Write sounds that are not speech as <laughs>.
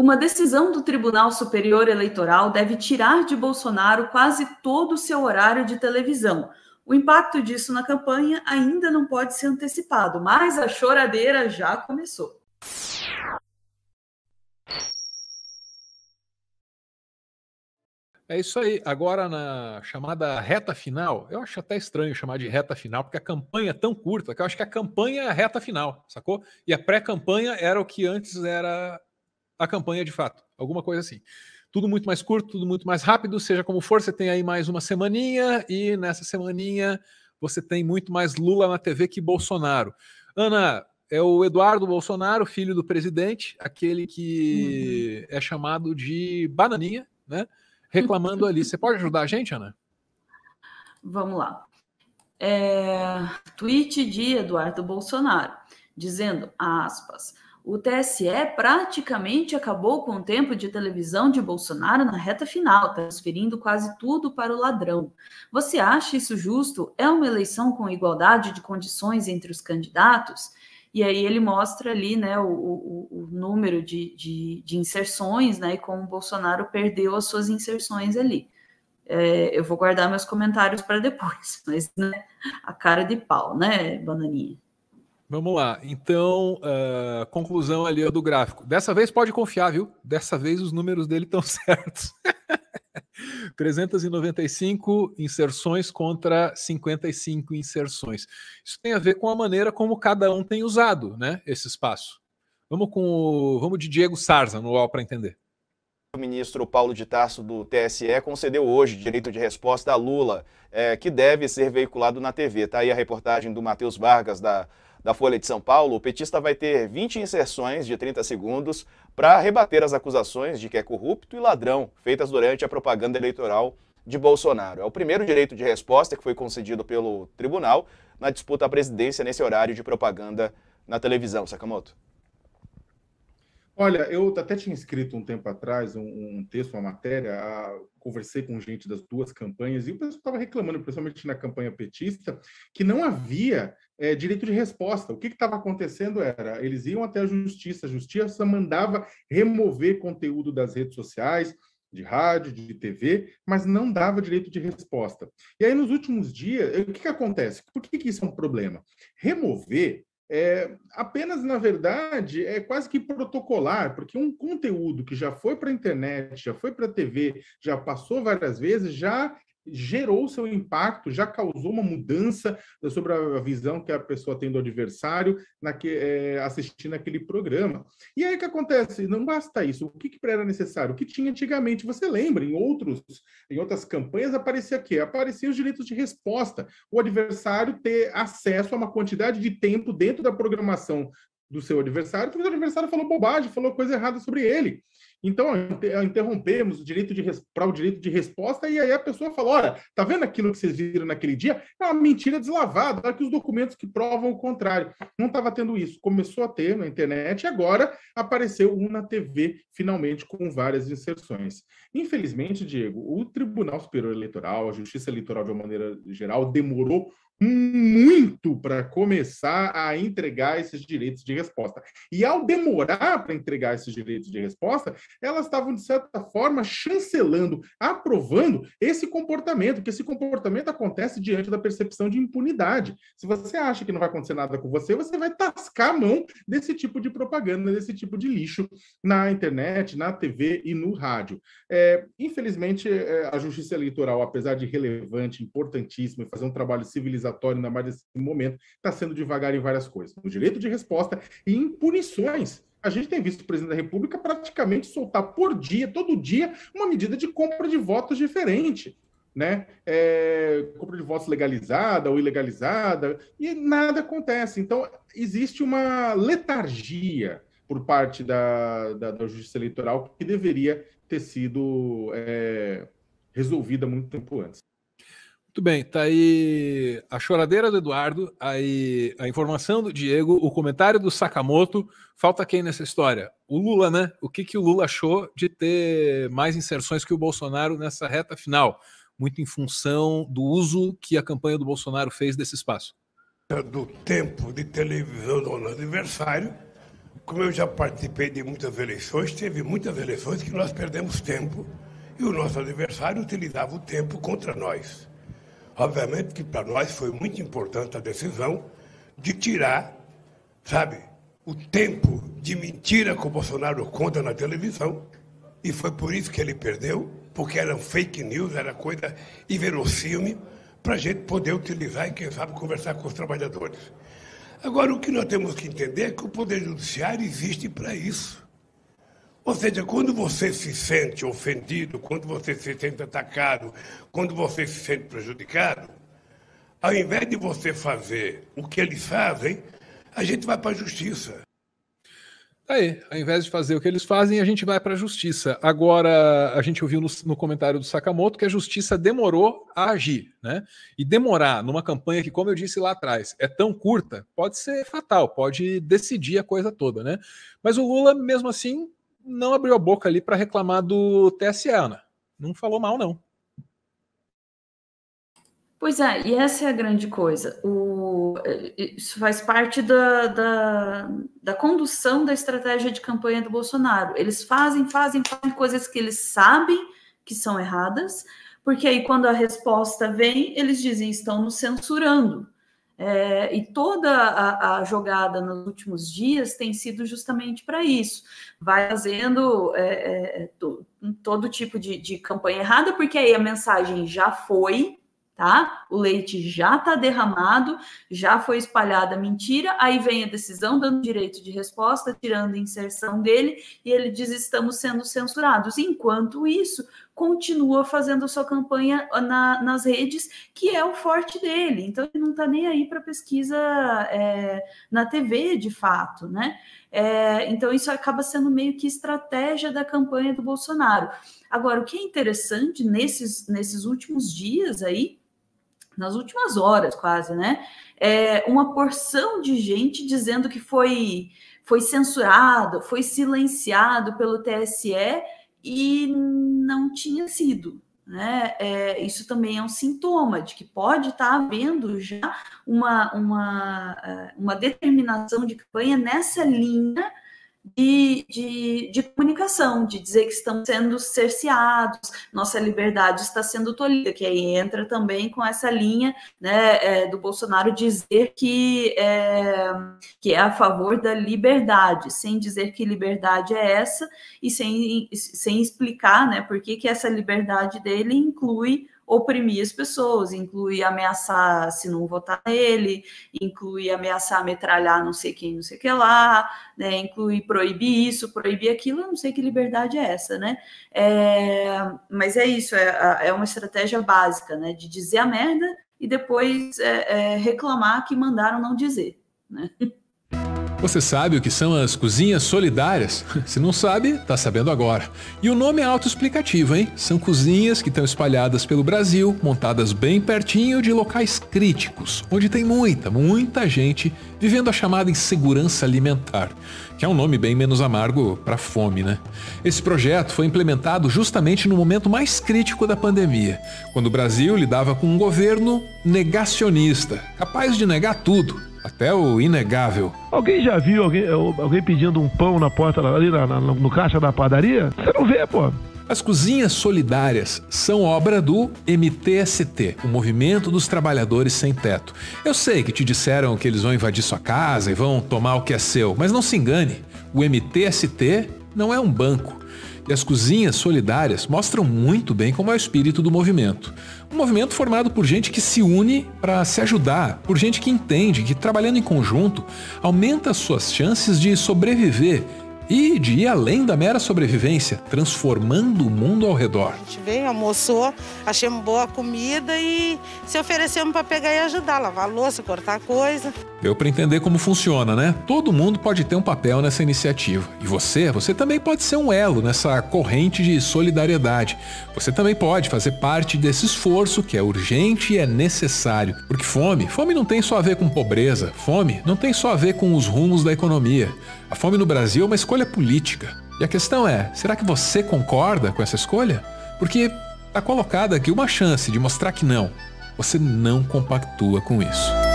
Uma decisão do Tribunal Superior Eleitoral deve tirar de Bolsonaro quase todo o seu horário de televisão. O impacto disso na campanha ainda não pode ser antecipado, mas a choradeira já começou. É isso aí. Agora na chamada reta final, eu acho até estranho chamar de reta final, porque a campanha é tão curta que eu acho que a campanha é a reta final, sacou? E a pré-campanha era o que antes era a campanha de fato, alguma coisa assim. Tudo muito mais curto, tudo muito mais rápido, seja como for, você tem aí mais uma semaninha e nessa semaninha você tem muito mais Lula na TV que Bolsonaro. Ana, é o Eduardo Bolsonaro, filho do presidente, aquele que uhum. é chamado de bananinha, né? Reclamando ali. Você pode ajudar a gente, Ana? Vamos lá. É, tweet de Eduardo Bolsonaro, dizendo, aspas, o TSE praticamente acabou com o tempo de televisão de Bolsonaro na reta final, transferindo quase tudo para o ladrão. Você acha isso justo? É uma eleição com igualdade de condições entre os candidatos? E aí ele mostra ali né, o, o, o número de, de, de, inserções né, e como o Bolsonaro perdeu as suas inserções ali. É, eu vou guardar meus comentários para depois, <laughs> mas né, a cara de pau, né, Bananinha? Vamos lá. Então, uh, conclusão ali é do gráfico. Dessa vez pode confiar, viu? Dessa vez os números dele estão <laughs> certos. 395 inserções contra 55 inserções. Isso tem a ver com a maneira como cada um tem usado, né, esse espaço. Vamos com o, vamos de Diego Sarza no UOL para entender. O ministro Paulo de Tarso do TSE concedeu hoje direito de resposta a Lula, é, que deve ser veiculado na TV. Tá aí a reportagem do Matheus Vargas da da Folha de São Paulo, o petista vai ter 20 inserções de 30 segundos para rebater as acusações de que é corrupto e ladrão feitas durante a propaganda eleitoral de Bolsonaro. É o primeiro direito de resposta que foi concedido pelo tribunal na disputa à presidência nesse horário de propaganda na televisão, Sakamoto. Olha, eu até tinha escrito um tempo atrás um, um texto, uma matéria, a, conversei com gente das duas campanhas e o pessoal estava reclamando, principalmente na campanha petista, que não havia é, direito de resposta. O que estava acontecendo era, eles iam até a justiça, a justiça mandava remover conteúdo das redes sociais, de rádio, de TV, mas não dava direito de resposta. E aí, nos últimos dias, o que, que acontece? Por que, que isso é um problema? Remover é apenas, na verdade, é quase que protocolar, porque um conteúdo que já foi para a internet, já foi para a TV, já passou várias vezes, já gerou seu impacto, já causou uma mudança sobre a visão que a pessoa tem do adversário naque, é, assistindo aquele programa. E aí o que acontece? Não basta isso. O que, que era necessário? O que tinha antigamente? Você lembra, em, outros, em outras campanhas aparecia o quê? Apareciam os direitos de resposta. O adversário ter acesso a uma quantidade de tempo dentro da programação do seu adversário, porque o adversário falou bobagem, falou coisa errada sobre ele. Então, interrompemos o direito de para o direito de resposta, e aí a pessoa fala: olha, tá vendo aquilo que vocês viram naquele dia? É uma mentira deslavada, olha que os documentos que provam o contrário. Não estava tendo isso. Começou a ter na internet, e agora apareceu um na TV, finalmente, com várias inserções. Infelizmente, Diego, o Tribunal Superior Eleitoral, a Justiça Eleitoral de uma maneira geral, demorou muito para começar a entregar esses direitos de resposta. E ao demorar para entregar esses direitos de resposta, elas estavam, de certa forma, chancelando, aprovando esse comportamento, porque esse comportamento acontece diante da percepção de impunidade. Se você acha que não vai acontecer nada com você, você vai tascar a mão desse tipo de propaganda, desse tipo de lixo na internet, na TV e no rádio. É, infelizmente, é, a justiça eleitoral, apesar de relevante, importantíssima e fazer um trabalho civilizado, indenizatório, na mais nesse momento, está sendo devagar em várias coisas. No direito de resposta e em punições. A gente tem visto o presidente da República praticamente soltar por dia, todo dia, uma medida de compra de votos diferente. Né? É, compra de votos legalizada ou ilegalizada, e nada acontece. Então, existe uma letargia por parte da, da, da Justiça Eleitoral que deveria ter sido é, resolvida muito tempo antes. Muito bem, tá aí a choradeira do Eduardo, aí a informação do Diego, o comentário do Sakamoto. Falta quem nessa história? O Lula, né? O que, que o Lula achou de ter mais inserções que o Bolsonaro nessa reta final? Muito em função do uso que a campanha do Bolsonaro fez desse espaço. Do tempo de televisão do adversário, como eu já participei de muitas eleições, teve muitas eleições que nós perdemos tempo e o nosso adversário utilizava o tempo contra nós. Obviamente que para nós foi muito importante a decisão de tirar, sabe, o tempo de mentira que o Bolsonaro conta na televisão, e foi por isso que ele perdeu, porque eram fake news, era coisa inverossímil, para a gente poder utilizar e, quem sabe, conversar com os trabalhadores. Agora, o que nós temos que entender é que o Poder Judiciário existe para isso. Ou seja, quando você se sente ofendido, quando você se sente atacado, quando você se sente prejudicado, ao invés de você fazer o que eles fazem, a gente vai para a justiça. Tá aí, ao invés de fazer o que eles fazem, a gente vai para a justiça. Agora, a gente ouviu no, no, comentário do Sakamoto que a justiça demorou a agir, né? E demorar numa campanha que, como eu disse lá atrás, é tão curta, pode ser fatal, pode decidir a coisa toda, né? Mas o Lula, mesmo assim, não abriu a boca ali para reclamar do TSE, Ana. Né? Não falou mal, não. Pois é, e essa é a grande coisa. O, é, é, isso faz parte da, da, da, condução da estratégia de campanha do Bolsonaro. Eles fazem, fazem, fazem coisas que eles sabem que são erradas, porque aí quando a resposta vem, eles dizem estão nos censurando. É, e toda a, a, jogada nos últimos dias tem sido justamente para isso. Vai fazendo é, é, é to, todo tipo de, de campanha errada, porque aí a mensagem já foi, tá? O leite já está derramado, já foi espalhada a mentira, aí vem a decisão dando direito de resposta, tirando a inserção dele, e ele diz: estamos sendo censurados. Enquanto isso, continua fazendo sua campanha ah, na, nas redes, que é o forte dele. Então, ele não está nem aí para pesquisa é, na TV, de fato, né? É, então, isso acaba sendo meio que estratégia da campanha do Bolsonaro. Agora, o que é interessante nesses, nesses últimos dias aí, nas últimas horas quase, né? É, uma porção de gente dizendo que foi, foi censurado, foi silenciado pelo TSE e não tinha sido. Né? É, isso também é um sintoma de que pode estar tá havendo já uma, uma, é, uma determinação de campanha nessa linha de, de, de, comunicação, de dizer que estamos sendo cerceados, nossa liberdade está sendo tolhida, que aí entra também com essa linha né, é, do Bolsonaro dizer que é, que é a favor da liberdade, sem dizer que liberdade é essa e sem, sem explicar né, por que, que essa liberdade dele inclui oprimir as pessoas, inclui ameaçar se não votar nele, inclui ameaçar metralhar não sei quem, não sei o que lá, né? inclui proibir isso, proibir aquilo, eu não sei que liberdade é essa, né? É, mas é isso, é, é uma estratégia básica, né? De dizer a merda e depois é, é, reclamar que mandaram não dizer, né? <laughs> Você sabe o que são as cozinhas solidárias? <laughs> Se não sabe, tá sabendo agora. E o nome é autoexplicativo, hein? São cozinhas que estão espalhadas pelo Brasil, montadas bem pertinho de locais críticos, onde tem muita, muita gente vivendo a chamada insegurança alimentar, que é um nome bem menos amargo para fome, né? Esse projeto foi implementado justamente no momento mais crítico da pandemia, quando o Brasil lidava com um governo negacionista, capaz de negar tudo até o inegável. Alguém já viu alguém, é, alguém pedindo um pão na porta ali na, na, no caixa da padaria? Você não vê, pô. As cozinhas solidárias são obra do MTST, o Movimento dos Trabalhadores Sem Teto. Eu sei que te disseram que eles vão invadir sua casa e vão tomar o que é seu, mas não se engane, o MTST não é um banco e as cozinhas solidárias mostram muito bem como é o espírito do movimento. Um movimento formado por gente que se une para se ajudar, por gente que entende que trabalhando em conjunto aumenta as suas chances de sobreviver e de ir além da mera sobrevivência, transformando o mundo ao redor. A gente veio, almoçou, achamos boa comida e se oferecemos para pegar e ajudar, lavar louça, cortar coisa. Deu para entender como funciona, né? Todo mundo pode ter um papel nessa iniciativa. E você, você também pode ser um elo nessa corrente de solidariedade. Você também pode fazer parte desse esforço que é urgente e é necessário. Porque fome, fome não tem só a ver com pobreza. Fome não tem só a ver com os rumos da economia. A fome no Brasil é uma escolha política. E a questão é, será que você concorda com essa escolha? Porque está colocada aqui uma chance de mostrar que não. Você não compactua com isso.